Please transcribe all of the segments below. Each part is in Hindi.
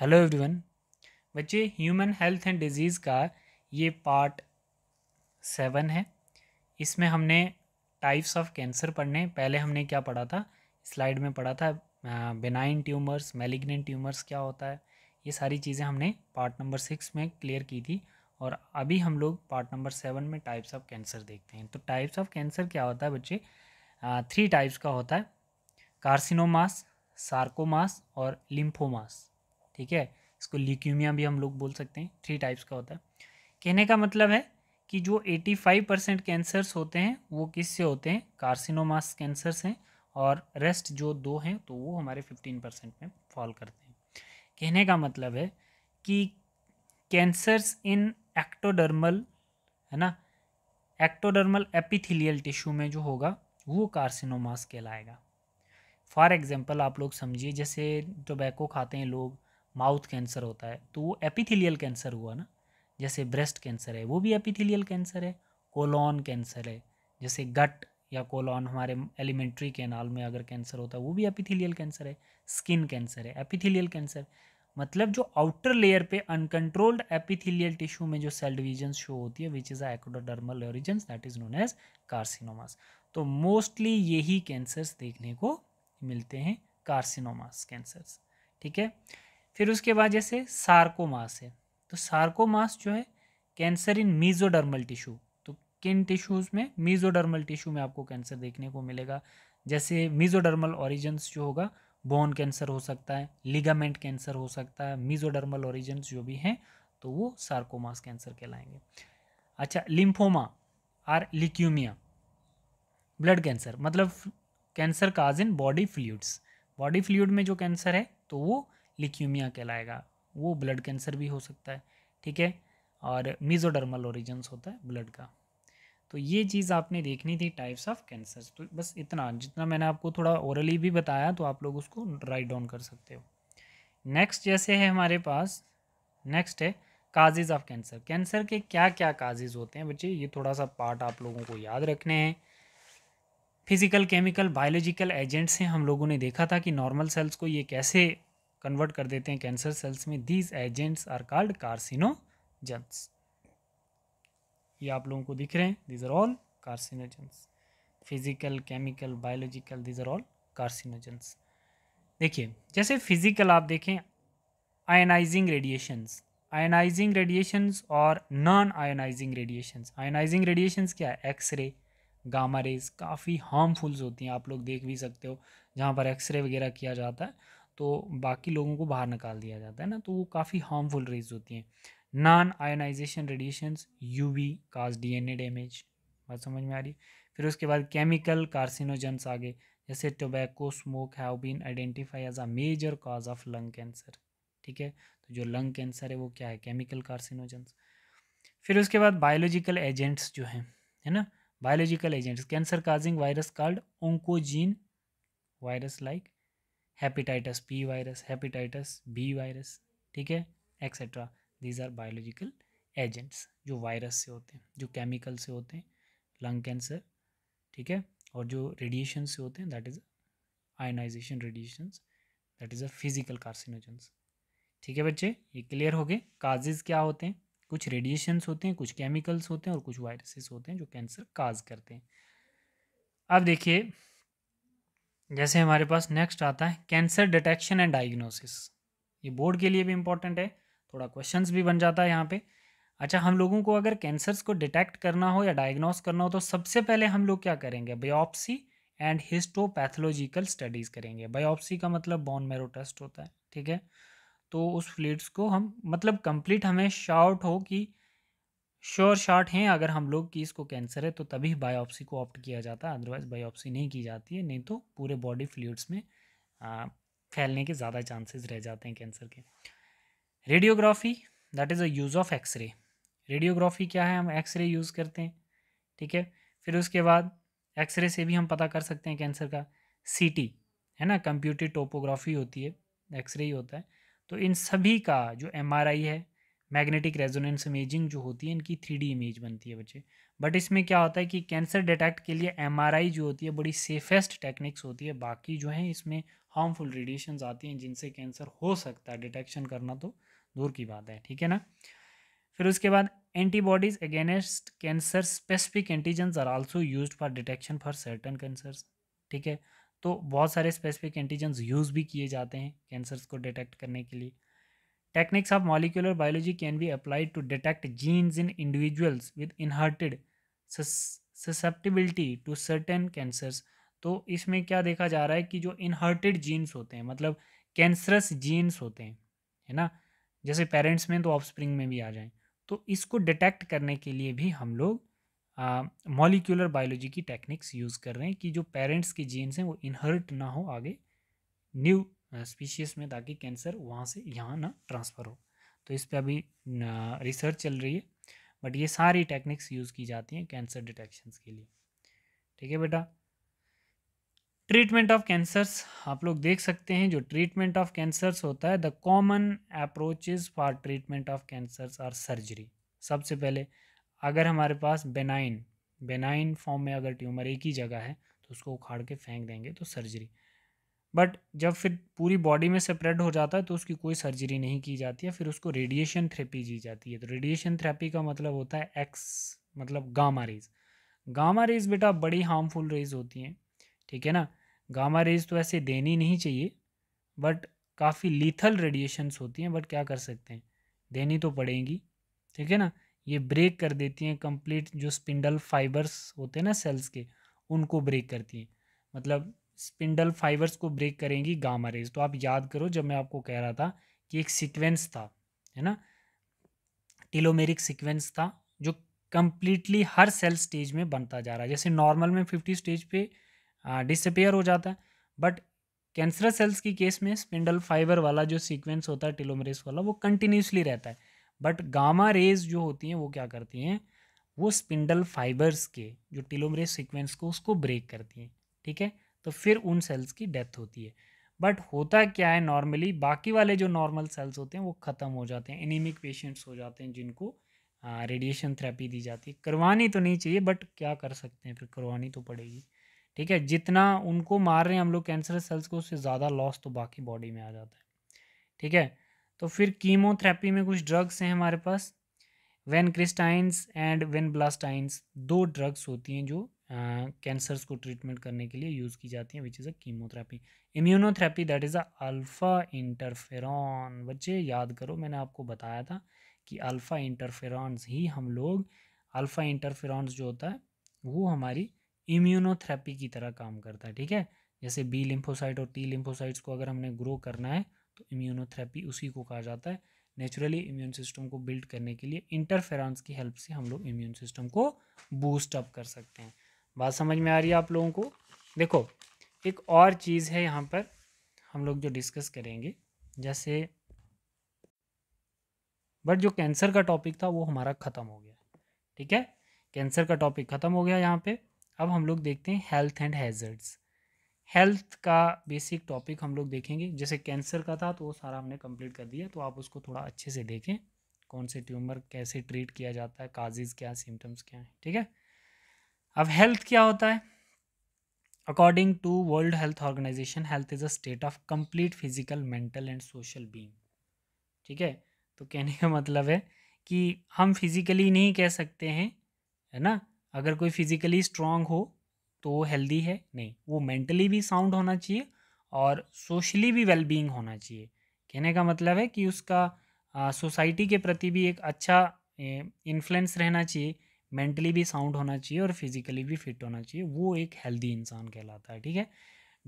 हेलो एवरीवन बच्चे ह्यूमन हेल्थ एंड डिजीज़ का ये पार्ट सेवन है इसमें हमने टाइप्स ऑफ कैंसर पढ़ने पहले हमने क्या पढ़ा था स्लाइड में पढ़ा था बेनाइन ट्यूमर्स मेलिग्नेंट ट्यूमर्स क्या होता है ये सारी चीज़ें हमने पार्ट नंबर सिक्स में क्लियर की थी और अभी हम लोग पार्ट नंबर सेवन में टाइप्स ऑफ कैंसर देखते हैं तो टाइप्स ऑफ कैंसर क्या होता है बच्चे थ्री टाइप्स का होता है कार्सिनोमास सार्कोमास और लिम्फोमास ठीक है इसको लिक्यूमिया भी हम लोग बोल सकते हैं थ्री टाइप्स का होता है कहने का मतलब है कि जो 85 परसेंट कैंसर्स होते हैं वो किससे होते हैं कार्सिनोमास कैंसर्स हैं और रेस्ट जो दो हैं तो वो हमारे 15 परसेंट में फॉल करते हैं कहने का मतलब है कि कैंसर्स इन एक्टोडर्मल है ना एक्टोडर्मल एपिथिलियल टिश्यू में जो होगा वो कार्सिनोमास कहलाएगा फॉर एग्जाम्पल आप लोग समझिए जैसे टोबैको खाते हैं लोग माउथ कैंसर होता है तो वो एपिथिलियल कैंसर हुआ ना जैसे ब्रेस्ट कैंसर है वो भी एपिथिलियल कैंसर है कोलॉन कैंसर है जैसे गट या कोलॉन हमारे एलिमेंट्री कैनाल में अगर कैंसर होता है वो भी एपिथिलियल कैंसर है स्किन कैंसर है एपिथिलियल कैंसर मतलब जो आउटर लेयर पे अनकंट्रोल्ड एपिथिलियल टिश्यू में जो सेल डिविजन शो होती है which is ectodermal origin that is known as carcinomas तो मोस्टली यही कैंसर्स देखने को मिलते हैं कार्सिनोमास कैंसर्स ठीक है फिर उसके बाद जैसे सार्कोमास है तो सार्कोमास जो है कैंसर इन मीजोडर्मल टिश्यू तो किन टिश्यूज़ में मीजोडर्मल टिश्यू में आपको कैंसर देखने को मिलेगा जैसे मीजोडर्मल ऑरिजन्स जो होगा बोन कैंसर हो सकता है लिगामेंट कैंसर हो सकता है मीजोडर्मल ऑरिजन्स जो भी हैं तो वो सार्कोमास कैंसर कहलाएंगे अच्छा lymphoma or leukaemia blood cancer मतलब cancer cause in body fluids body fluid में जो कैंसर है तो वो लिक्यूमिया कहलाएगा वो ब्लड कैंसर भी हो सकता है ठीक है और मिजोडर्मल ओरिजन्स होता है ब्लड का तो ये चीज़ आपने देखनी थी टाइप्स ऑफ कैंसर तो बस इतना जितना मैंने आपको थोड़ा ओरली भी बताया तो आप लोग उसको राइट डाउन कर सकते हो नेक्स्ट जैसे है हमारे पास नेक्स्ट है काजेज ऑफ कैंसर कैंसर के क्या क्या काजेज होते हैं बच्चे ये थोड़ा सा पार्ट आप लोगों को याद रखने हैं फिजिकल केमिकल बायोलॉजिकल एजेंट्स हैं हम लोगों ने देखा था कि नॉर्मल सेल्स को ये कैसे कन्वर्ट कर देते हैं कैंसर सेल्स में these agents are called carcinogens ये आप लोगों को दिख रहे हैं these are all carcinogens physical chemical biological these are all carcinogens देखिए जैसे फिजिकल आप देखें आयनाइजिंग रेडिएशंस आयनाइजिंग रेडिएशंस और non ionising radiations ionising radiations क्या है एक्सरे गामा रेज काफ़ी हार्मफुल्स होती हैं आप लोग देख भी सकते हो जहाँ पर एक्सरे वगैरह किया जाता है तो बाकी लोगों को बाहर निकाल दिया जाता है ना तो वो काफ़ी हार्मफुल रेज होती हैं non ionisation U V cause D N A damage बात समझ में आ रही फिर उसके बाद केमिकल कार्सिनोजेंस आ गए जैसे tobacco smoke have been identify as a major cause of lung cancer ठीक है तो जो लंग कैंसर है वो क्या है केमिकल कार्सिनोजेंस फिर उसके बाद बायोलॉजिकल एजेंट्स जो हैं है ना biological agents cancer causing virus called oncogene virus like hepatitis B virus hepatitis B virus ठीक है etcetera these are biological agents जो वायरस से होते हैं जो केमिकल से होते हैं लंग कैंसर ठीक है और जो रेडिएशन से होते हैं that is ionisation radiation that is a physical carcinogens ठीक है बच्चे ये क्लियर हो गए काजेज़ क्या होते हैं कुछ रेडिएशंस होते हैं कुछ केमिकल्स होते हैं और कुछ वायरसेस होते हैं जो कैंसर काज करते हैं अब देखिए जैसे हमारे पास नेक्स्ट आता है कैंसर डिटेक्शन एंड डायग्नोसिस ये बोर्ड के लिए भी इम्पोर्टेंट है थोड़ा क्वेश्चंस भी बन जाता है यहाँ पे अच्छा हम लोगों को अगर कैंसर्स को डिटेक्ट करना हो या डायग्नोस करना हो तो सबसे पहले हम लोग क्या करेंगे बायोप्सी एंड हिस्टोपैथोलॉजिकल स्टडीज़ करेंगे बायोप्सी का मतलब बॉन मेरो टेस्ट होता है ठीक है तो उस फ्लूड्स को हम मतलब कंप्लीट हमें शाउट हो कि श्योर शॉट हैं अगर हम लोग कि इसको कैंसर है तो तभी बायोप्सी को ऑप्ट किया जाता है अदरवाइज़ बायोप्सी नहीं की जाती है नहीं तो पूरे बॉडी फ्लूड्स में आ, फैलने के ज़्यादा चांसेस रह जाते हैं कैंसर के radiography that is a use of X ray radiography क्या है हम एक्सरे यूज़ करते हैं ठीक है फिर उसके बाद एक्सरे से भी हम पता कर सकते हैं कैंसर का टी है ना कंप्यूटर टोपोग्राफी होती है एक्सरे ही होता है तो इन सभी का जो आई है मैग्नेटिक रेजोनेंस इमेजिंग जो होती है इनकी थ्री इमेज बनती है बच्चे बट इसमें क्या होता है कि कैंसर डिटेक्ट के लिए एम जो होती है बड़ी सेफेस्ट टेक्निक्स होती है बाकी जो है इसमें हार्मफुल रेडिएशन आती हैं जिनसे कैंसर हो सकता है डिटेक्शन करना तो दूर की बात है ठीक है ना फिर उसके बाद antibodies against cancer specific antigens are also use for detection for certain cancer ठीक है तो बहुत सारे स्पेसिफिक एंटीजेंस यूज़ भी किए जाते हैं कैंसर्स को डिटेक्ट करने के लिए Techniques of molecular biology can be applied to detect genes in individuals with inherited susceptibility to certain cancers. तो इसमें क्या देखा जा रहा है कि जो इनहर्टेड जीन्स होते हैं मतलब कैंसरस जीन्स होते हैं है ना जैसे पेरेंट्स में तो ऑफस्प्रिंग में भी आ जाएं तो इसको डिटेक्ट करने के लिए भी हम लोग मॉलिक्यूलर बायोलॉजी की टेक्निक्स यूज़ कर रहे हैं कि जो पेरेंट्स के जीन्स हैं वो इनहर्ट ना हो आगे न्यू स्पीशीज़ में ताकि कैंसर वहाँ से यहाँ ना ट्रांसफ़र हो तो इस पर अभी रिसर्च चल रही है बट ये सारी टेक्निक्स यूज़ की जाती हैं कैंसर डिटेक्शन के लिए ठीक है बेटा ट्रीटमेंट ऑफ कैंसर्स आप लोग देख सकते हैं जो ट्रीटमेंट ऑफ कैंसर्स होता है the common approaches for treatment of cancers are surgery सबसे पहले अगर हमारे पास बेनाइन बेनाइन फॉर्म में अगर ट्यूमर एक ही जगह है तो उसको उखाड़ के फेंक देंगे तो सर्जरी बट जब फिर पूरी बॉडी में सेपरेट हो जाता है तो उसकी कोई सर्जरी नहीं की जाती है फिर उसको रेडिएशन थेरेपी दी जाती है तो रेडिएशन थेरेपी का मतलब होता है एक्स मतलब गामा रेज गामा रेज बेटा बड़ी हार्मफुल रेज होती हैं ठीक है ना गामा रेज तो ऐसे देनी नहीं चाहिए बट काफ़ी लीथल रेडिएशंस होती हैं बट क्या कर सकते हैं देनी तो पड़ेंगी ठीक है ना ये ब्रेक कर देती हैं कंप्लीट जो स्पिंडल फाइबर्स होते हैं ना सेल्स के उनको ब्रेक करती हैं मतलब स्पिंडल फाइबर्स को ब्रेक करेंगी गामा रेज तो आप याद करो जब मैं आपको कह रहा था कि एक सीक्वेंस था है ना टिलोमेरिक सीक्वेंस था जो कम्प्लीटली हर सेल स्टेज में बनता जा रहा है जैसे नॉर्मल में फिफ्टी स्टेज पे डिसअपेयर हो जाता है बट कैंसर सेल्स की केस में स्पिंडल फाइबर वाला जो सीक्वेंस होता है टिलोमरेज वाला वो कंटिन्यूसली रहता है बट गामा रेज जो होती हैं वो क्या करती हैं वो स्पिंडल फाइबर्स के जो टिलोमरेज सीक्वेंस को उसको ब्रेक करती हैं ठीक है तो फिर उन सेल्स की डेथ होती है बट होता क्या है नॉर्मली बाकी वाले जो नॉर्मल सेल्स होते हैं वो ख़त्म हो जाते हैं एनीमिक पेशेंट्स हो जाते हैं जिनको रेडिएशन थेरेपी दी जाती है करवानी तो नहीं चाहिए बट क्या कर सकते हैं फिर करवानी तो पड़ेगी ठीक है जितना उनको मार रहे हैं हम लोग कैंसर सेल्स को उससे ज़्यादा लॉस तो बाकी बॉडी में आ जाता है ठीक है तो फिर कीमोथेरेपी में कुछ ड्रग्स हैं हमारे पास vincristines and vinblastines दो ड्रग्स होती हैं जो कैंसर्स को ट्रीटमेंट करने के लिए यूज़ की जाती हैं which is a chemotherapy immunotherapy that is a alpha interferon बच्चे याद करो मैंने आपको बताया था कि अल्फ़ा इंटरफेरॉन्स ही हम लोग अल्फ़ा इंटरफेरॉन्स जो होता है वो हमारी इम्यूनोथेरेपी की तरह काम करता है ठीक है जैसे बी लिम्फोसाइट और टी लिम्फोसाइट्स को अगर हमने ग्रो करना है तो इम्यूनोथेरेपी उसी को कहा जाता है नेचुरली इम्यून सिस्टम को बिल्ड करने के लिए इंटरफेरेंस की हेल्प से हम लोग इम्यून सिस्टम को बूस्टअप कर सकते हैं बात समझ में आ रही है आप लोगों को देखो एक और चीज़ है यहाँ पर हम लोग जो डिस्कस करेंगे जैसे बट जो कैंसर का टॉपिक था वो हमारा ख़त्म हो गया ठीक है कैंसर का टॉपिक ख़त्म हो गया यहाँ पे अब हम लोग देखते हैं हेल्थ एंड हैजर्ड्स हेल्थ का बेसिक टॉपिक हम लोग देखेंगे जैसे कैंसर का था तो वो सारा हमने कंप्लीट कर दिया तो आप उसको थोड़ा अच्छे से देखें कौन से ट्यूमर कैसे ट्रीट किया जाता है काजेज़ क्या सिम्टम्स क्या हैं ठीक है अब हेल्थ क्या होता है according to World Health Organisation health is a state of complete physical mental and social being ठीक है तो कहने का मतलब है कि हम फिज़िकली नहीं कह सकते हैं है ना अगर कोई फिज़िकली स्ट्रांग हो तो वो हेल्दी है नहीं वो मेंटली भी साउंड होना चाहिए और सोशली भी वेल बींग होना चाहिए कहने का मतलब है कि उसका सोसाइटी के प्रति भी एक अच्छा इन्फ्लुएंस रहना चाहिए मेंटली भी साउंड होना चाहिए और फिजिकली भी फिट होना चाहिए वो एक हेल्दी इंसान कहलाता है ठीक है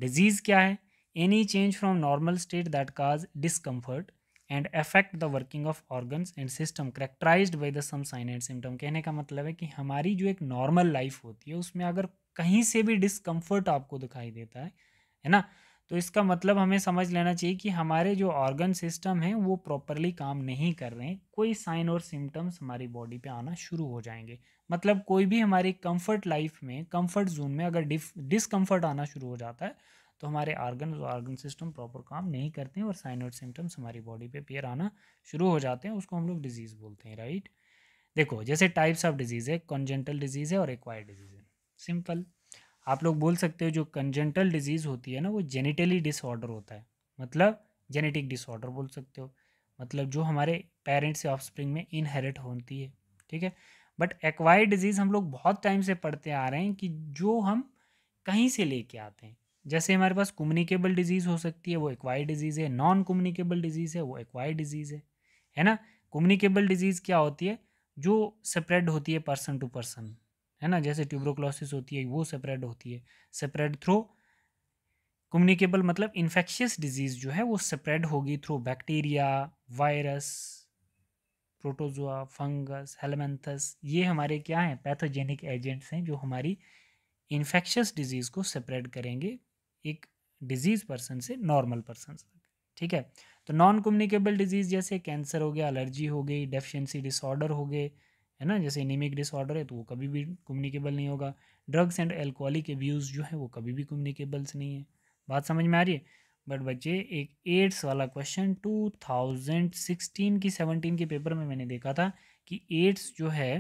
डिजीज़ क्या है any change from normal state that cause discomfort and affect the working of organs and system characterise by the some sign and symptom कहने का मतलब है कि हमारी जो एक नॉर्मल लाइफ होती है उसमें अगर कहीं से भी डिसकम्फर्ट आपको दिखाई देता है है ना तो इसका मतलब हमें समझ लेना चाहिए कि हमारे जो ऑर्गन सिस्टम हैं वो प्रॉपरली काम नहीं कर रहे हैं कोई साइन और सिम्टम्स हमारी बॉडी पे आना शुरू हो जाएंगे मतलब कोई भी हमारी कंफर्ट लाइफ में कंफर्ट जोन में अगर डिफ डिसकम्फर्ट आना शुरू हो जाता है तो हमारे ऑर्गन ऑर्गन सिस्टम प्रॉपर काम नहीं करते हैं और साइन और सिम्टम्स हमारी बॉडी पर पेयर आना शुरू हो जाते हैं उसको हम लोग डिजीज़ बोलते हैं राइट देखो जैसे टाइप्स ऑफ डिजीज़ है कॉन्जेंटल डिजीज़ है और एक्वायर डिजीज़ है सिंपल आप लोग बोल सकते हो जो कंजेंटल डिजीज़ होती है ना वो जेनिटली डिसऑर्डर होता है मतलब जेनेटिक डिसऑर्डर बोल सकते हो मतलब जो हमारे पेरेंट्स से ऑफस्प्रिंग में इनहेरिट होती है ठीक है बट एक्वायर्ड डिजीज़ हम लोग बहुत टाइम से पढ़ते आ रहे हैं कि जो हम कहीं से लेके आते हैं जैसे हमारे पास कम्युनिकेबल डिजीज़ हो सकती है वो एक्वायर्ड डिजीज़ है नॉन कम्युनिकेबल डिजीज़ है वो एक्वायर्ड डिजीज़ है है ना कम्युनिकेबल डिजीज़ क्या होती है जो स्प्रेड होती है पर्सन टू पर्सन है ना जैसे ट्यूब्रोक्लोसिस होती है वो सेपरेट होती है सेपरेट थ्रू कम्युनिकेबल मतलब इन्फेक्शियस डिजीज़ जो है वो स्प्रेड होगी through bacteria virus protozoa fungus helminths ये हमारे क्या हैं पैथोजेनिक एजेंट्स हैं जो हमारी इन्फेक्शियस डिजीज़ को स्प्रेड करेंगे एक डिजीज़ पर्सन से नॉर्मल पर्सन तक ठीक है तो नॉन कम्युनिकेबल डिजीज़ जैसे कैंसर हो गया एलर्जी हो गई डेफिशिएंसी डिसऑर्डर हो गए है ना जैसे एनीमिक डिसऑर्डर है तो वो कभी भी कम्युनिकेबल नहीं होगा ड्रग्स एंड एल्कोहलिक एब्यूज़ जो है वो कभी भी कम्युनिकेबल्स नहीं है बात समझ में आ रही है बट बच्चे एक एड्स वाला क्वेश्चन सिक्सटीन की सेवनटीन के पेपर में मैंने देखा था कि एड्स जो है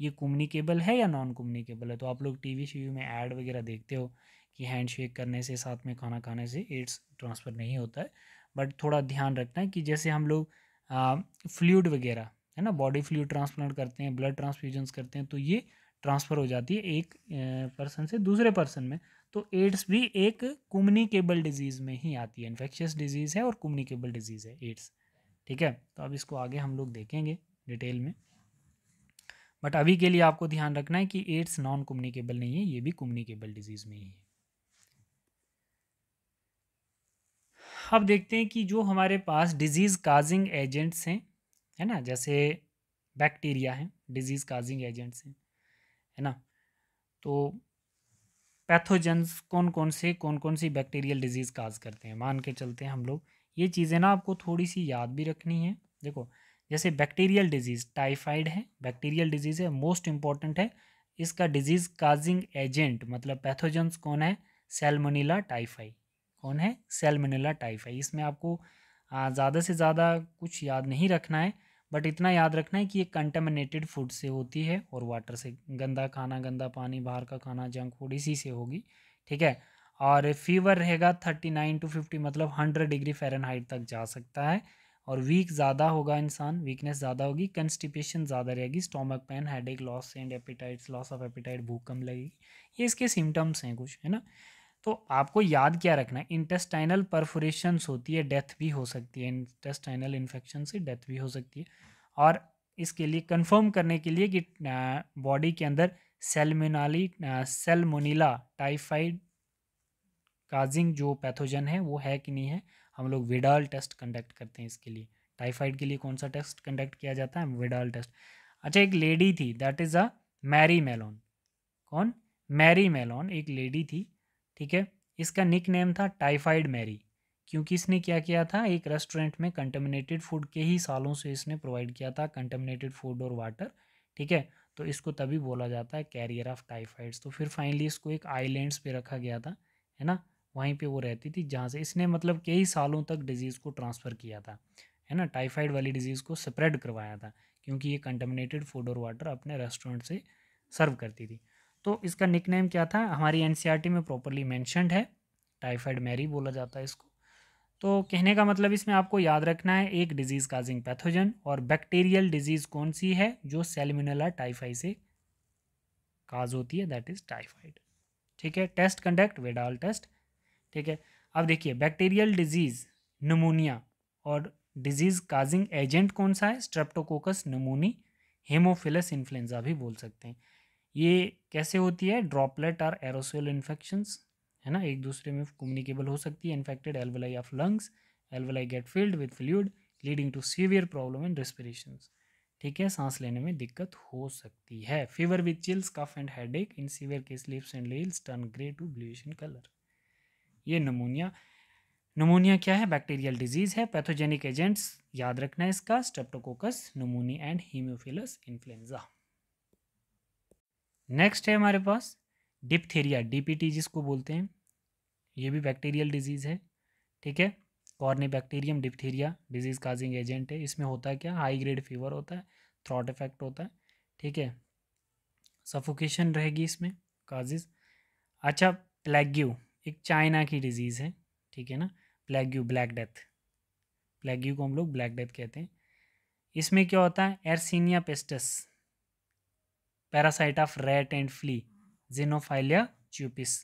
ये कम्युनिकेबल है या नॉन कम्युनिकेबल है तो आप लोग शी वी में एड वगैरह देखते हो कि हैंडशेक करने से साथ में खाना खाने से एड्स ट्रांसफ़र नहीं होता है बट थोड़ा ध्यान रखना है कि जैसे हम लोग फ्लूड वगैरह है ना बॉडी फ्लू ट्रांसप्लांट करते हैं ब्लड ट्रांसफ्यूजन्स करते हैं तो ये ट्रांसफ़र हो जाती है एक पर्सन से दूसरे पर्सन में तो एड्स भी एक कम्युनिकेबल डिजीज़ में ही आती है इन्फेक्शियस डिजीज़ है और कम्युनिकेबल डिजीज़ है एड्स ठीक है तो अब इसको आगे हम लोग देखेंगे डिटेल में बट अभी के लिए आपको ध्यान रखना है कि एड्स नॉन कम्युनिकेबल नहीं है ये भी कम्युनिकेबल डिजीज़ में ही है अब देखते हैं कि जो हमारे पास डिजीज़ काजिंग एजेंट्स हैं है ना जैसे बैक्टीरिया हैं डिजीज़ काजिंग एजेंट्स हैं है ना तो पैथोजेंस कौन कौन से कौन कौन सी बैक्टीरियल डिजीज़ काज करते हैं मान के चलते हैं हम लोग ये चीज़ें ना आपको थोड़ी सी याद भी रखनी है देखो जैसे बैक्टीरियल डिजीज़ टाइफाइड है बैक्टीरियल डिजीज़ है मोस्ट इम्पॉर्टेंट है इसका डिजीज़ काजिंग एजेंट मतलब पैथोजेंस कौन है सेलमोनीला टाइफाई कौन है सेलमोनीला टाइफाई इसमें आपको हाँ, ज़्यादा से ज़्यादा कुछ याद नहीं रखना है बट इतना याद रखना है कि ये कंटेमिनेटेड फूड से होती है और वाटर से गंदा खाना गंदा पानी बाहर का खाना जंक फूड इसी से होगी ठीक है और फीवर रहेगा थर्टी नाइन टू फिफ्टी मतलब हंड्रेड डिग्री फ़ारेनहाइट तक जा सकता है और वीक ज़्यादा होगा इंसान वीकनेस ज़्यादा होगी कंस्टिपेशन ज़्यादा रहेगी stomach pain headache loss and appetites loss of appetite भूख कम लगेगी ये इसके सिम्टम्स हैं कुछ है ना तो आपको याद क्या रखना है इंटेस्टाइनल परफोरेशंस होती है डेथ भी हो सकती है इंटेस्टाइनल इन्फेक्शन से डेथ भी हो सकती है और इसके लिए कंफर्म करने के लिए कि बॉडी के अंदर सेलमिनाली सेलमोनीला टाइफाइड काजिंग जो पैथोजन है वो है कि नहीं है हम लोग विडाल टेस्ट कंडक्ट करते हैं इसके लिए टाइफाइड के लिए कौन सा टेस्ट कंडक्ट किया जाता है विडाल टेस्ट अच्छा एक लेडी थी that is a Mary Mallon कौन मैरी मेलोन एक लेडी थी ठीक है इसका निक नेम था टाइफाइड मैरी क्योंकि इसने क्या किया था एक रेस्टोरेंट में कंटेमिनेटेड फूड के ही सालों से इसने प्रोवाइड किया था कंटेमिनेटेड फूड और वाटर ठीक है तो इसको तभी बोला जाता है कैरियर ऑफ टाइफाइड्स तो फिर फाइनली इसको एक आइलैंड्स पे रखा गया था है ना वहीं पे वो रहती थी जहाँ से इसने मतलब कई सालों तक डिजीज़ को ट्रांसफ़र किया था है ना टाइफाइड वाली डिजीज़ को स्प्रेड करवाया था क्योंकि ये कंटेमिनेटेड फूड और वाटर अपने रेस्टोरेंट से सर्व करती थी तो इसका नेम क्या था हमारी एन e में प्रॉपरली मैंशनड है टाइफाइड मैरी बोला जाता है इसको तो कहने का मतलब इसमें आपको याद रखना है एक डिजीज़ काजिंग पैथोजन और बैक्टीरियल डिजीज़ कौन सी है जो सेलमिनला टाइफाई से काज होती है दैट इज़ टाइफाइड ठीक है टेस्ट कंडक्ट वेडाल टेस्ट ठीक है अब देखिए बैक्टीरियल डिजीज़ नमूनिया और डिजीज़ काजिंग एजेंट कौन सा है स्ट्रेप्टोकोकस नमूनी हेमोफिलस इन्फ्लुएंजा भी बोल सकते हैं ये कैसे होती है ड्रॉपलेट और एरोसोल इन्फेक्शंस है ना एक दूसरे में कम्युनिकेबल हो सकती है infected alveoli of lungs alveoli get filled with fluid leading to severe problem in respiration ठीक है सांस लेने में दिक्कत हो सकती है fever with chills cough and headache in severe case lips and nails turn grey to bluish in colour ये नमोनिया नमोनिया क्या है बैक्टीरियल डिजीज है पैथोजेनिक एजेंट्स याद रखना है इसका Streptococcus pneumoniae and Haemophilus influenzae next है हमारे पास डिप्थेरिया डीपीटी जिसको बोलते हैं ये भी बैक्टीरियल डिजीज़ है ठीक है Corynebacterium diphtheria disease causing agent है इसमें होता है क्या हाई ग्रेड फीवर होता है थ्रॉट इफेक्ट होता है ठीक है सफोकेशन रहेगी इसमें काजिज अच्छा प्लेग्यू एक चाइना की डिजीज़ है ठीक है ना प्लेग्यू ब्लैक डेथ प्लेग्यू को हम लोग ब्लैक डेथ कहते हैं इसमें क्या होता है Yersinia pestis parasite of rat and flea Xenopsylla cheopis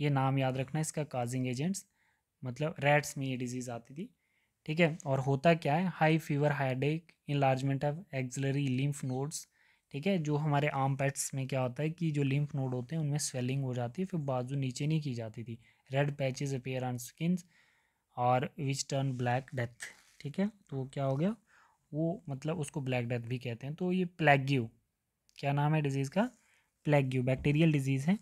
ये नाम याद रखना है इसका काजिंग एजेंट्स मतलब रेट्स में ये डिजीज़ आती थी ठीक है और होता क्या है high fever headache enlargement of axillary lymph nodes ठीक है जो हमारे आर्म पैट्स में क्या होता है कि जो लिम्फ नोड होते हैं उनमें स्वेलिंग हो जाती है फिर बाजू नीचे नहीं की जाती थी red patches appear on skin और विच टर्न ब्लैक डेथ ठीक है तो क्या हो गया वो मतलब उसको ब्लैक डेथ भी कहते हैं तो ये प्लेग्यू क्या नाम है डिजीज़ का प्लेग्यू बैक्टीरियल डिजीज़ है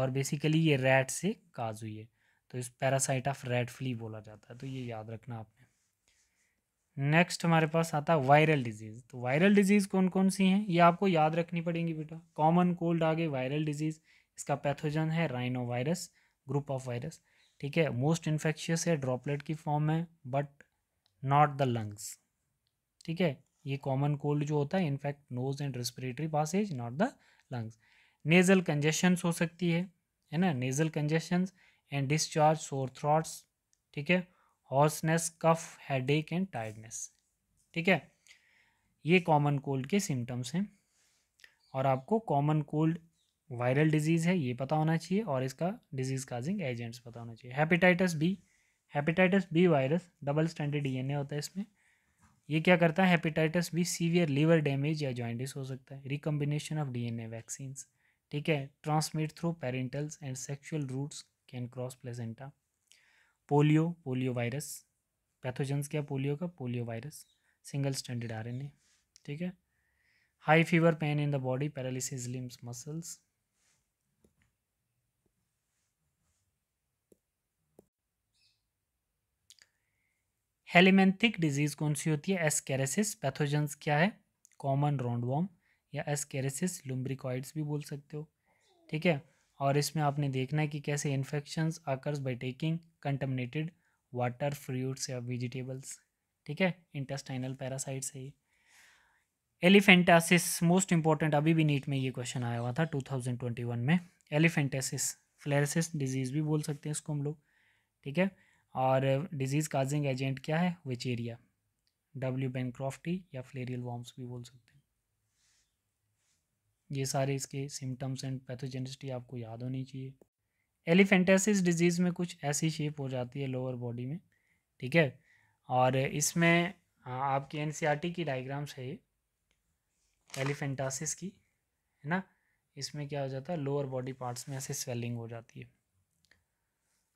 और बेसिकली ये रेड से काज हुई है तो इस पैरासाइट ऑफ रेड फ्ली बोला जाता है तो ये याद रखना आपने नेक्स्ट हमारे पास आता है वायरल डिजीज़ तो वायरल डिजीज़ कौन कौन सी हैं ये आपको याद रखनी पड़ेंगी बेटा कॉमन कोल्ड आगे वायरल डिजीज़ इसका पैथोजन है rhinovirus group of virus ठीक है मोस्ट इन्फेक्शियस है ड्रॉपलेट की फॉर्म में बट नॉट द लंग्स ठीक है ये कॉमन कोल्ड जो होता है in fact nose and respiratory passage not the lungs nasal congestions हो सकती है है ना नेजल कंजेशंस एंड डिस्चार्ज सोर थ्रॉट्स ठीक है हॉर्सनेस कफ एक एंड टायर्डनेस ठीक है ये कॉमन कोल्ड के सिम्टम्स हैं और आपको कॉमन कोल्ड वायरल डिजीज़ है ये पता होना चाहिए और इसका डिजीज़ काजिंग एजेंट्स पता होना चाहिए hepatitis B hepatitis B virus double standard DNA होता है इसमें ये क्या करता है hepatitis B severe liver damage या जॉइंटिस हो सकता है रिकम्बिनेशन ऑफ डीएनए वैक्सीन्स ठीक है transmit through parentals and sexual routes can cross placenta polio polio virus pathogens क्या पोलियो का polio virus single standard R ठीक है high fever pain in the body paralysis limbs muscles helminthic disease कौन सी होती है एसकेरेसिस पैथोजेंस क्या है कॉमन रोंडवॉम या एसकेरेसिस लुम्ब्रिकॉइड्स भी बोल सकते हो ठीक है और इसमें आपने देखना है कि कैसे infections occurs by taking contaminated water fruits या वेजिटेबल्स ठीक है इंटेस्टाइनल पैरासाइट्स है ये एलिफेंटासिस मोस्ट इंपॉर्टेंट अभी भी नीट में ये क्वेश्चन आया हुआ था वन में एलिफेंटासिस फ्लैरसिस डिजीज़ भी बोल सकते हैं इसको हम लोग ठीक है और डिजीज़ काजिंग एजेंट क्या है वेचेरिया डब्ल्यू बेनक्रॉफ्टी या फ्लेरियल वॉम्स भी बोल सकते हैं ये सारे इसके सिम्टम्स एंड पैथोजेनिसिटी आपको याद होनी चाहिए एलिफेंटेसिस डिजीज़ में कुछ ऐसी शेप हो जाती है लोअर बॉडी में ठीक है और इसमें आपकी एन e की डाइग्राम्स है ये एलिफेंटासिस की है ना इसमें क्या हो जाता है लोअर बॉडी पार्ट्स में ऐसे स्वेलिंग हो जाती है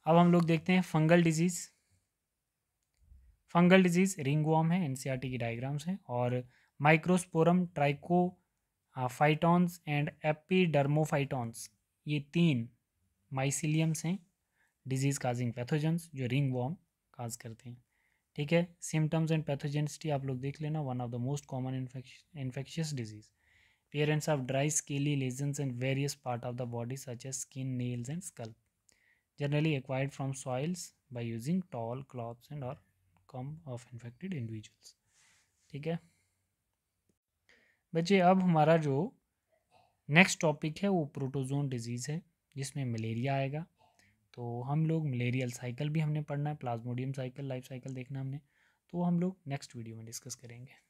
अब हम लोग देखते हैं fungal disease fungal disease ringworm है एनसीईआरटी e की डायग्राम्स हैं और Microsporum Trichophytons and Epidermophytons ये तीन माइसिलियम्स हैं डिजीज़ काजिंग पैथोजेंस जो रिंग वॉर्म काज करते हैं ठीक है सिम्टम्स एंड पैथोजेंसिटी आप लोग देख लेना one of the most common infectious disease parents of dry scaly lesions and various part of the body such as skin nails and scalp generally acquired from soils by using tall crops and or comb of infected individuals ठीक है बच्चे अब हमारा जो नेक्स्ट टॉपिक है वो प्रोटोजोन डिजीज़ है जिसमें मलेरिया आएगा तो हम लोग मलेरियल साइकिल भी हमने पढ़ना है प्लाज्मोडियम साइकिल लाइफ साइकिल देखना हमने तो हम लोग नेक्स्ट वीडियो में डिस्कस करेंगे